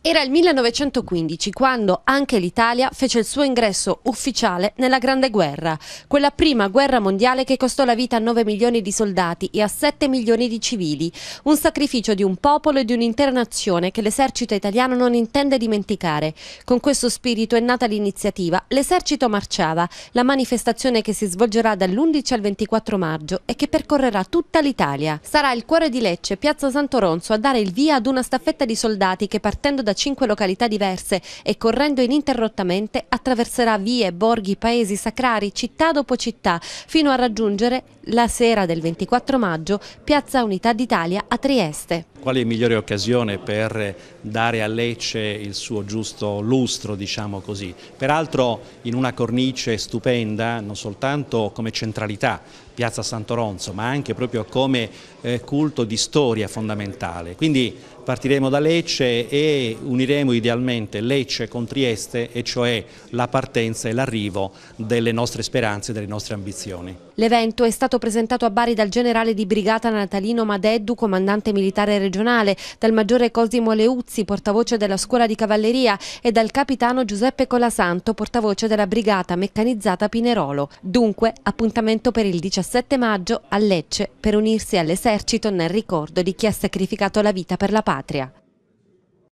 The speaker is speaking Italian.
Era il 1915 quando anche l'Italia fece il suo ingresso ufficiale nella Grande Guerra, quella prima guerra mondiale che costò la vita a 9 milioni di soldati e a 7 milioni di civili, un sacrificio di un popolo e di un'intera nazione che l'esercito italiano non intende dimenticare. Con questo spirito è nata l'iniziativa L'esercito marciava, la manifestazione che si svolgerà dall'11 al 24 maggio e che percorrerà tutta l'Italia. Sarà il cuore di Lecce, Piazza Santoronzo, a dare il via ad una staffetta di soldati che partendo da da cinque località diverse e correndo ininterrottamente attraverserà vie, borghi, paesi sacrari, città dopo città, fino a raggiungere la sera del 24 maggio Piazza Unità d'Italia a Trieste. Quale migliore occasione per dare a Lecce il suo giusto lustro, diciamo così. Peraltro in una cornice stupenda, non soltanto come centralità Piazza Santoronzo, ma anche proprio come eh, culto di storia fondamentale. Quindi Partiremo da Lecce e uniremo idealmente Lecce con Trieste e cioè la partenza e l'arrivo delle nostre speranze e delle nostre ambizioni. L'evento è stato presentato a Bari dal generale di brigata Natalino Madeddu, comandante militare regionale, dal maggiore Cosimo Leuzzi, portavoce della scuola di cavalleria e dal capitano Giuseppe Colasanto, portavoce della brigata meccanizzata Pinerolo. Dunque, appuntamento per il 17 maggio a Lecce per unirsi all'esercito nel ricordo di chi ha sacrificato la vita per la pace. patria.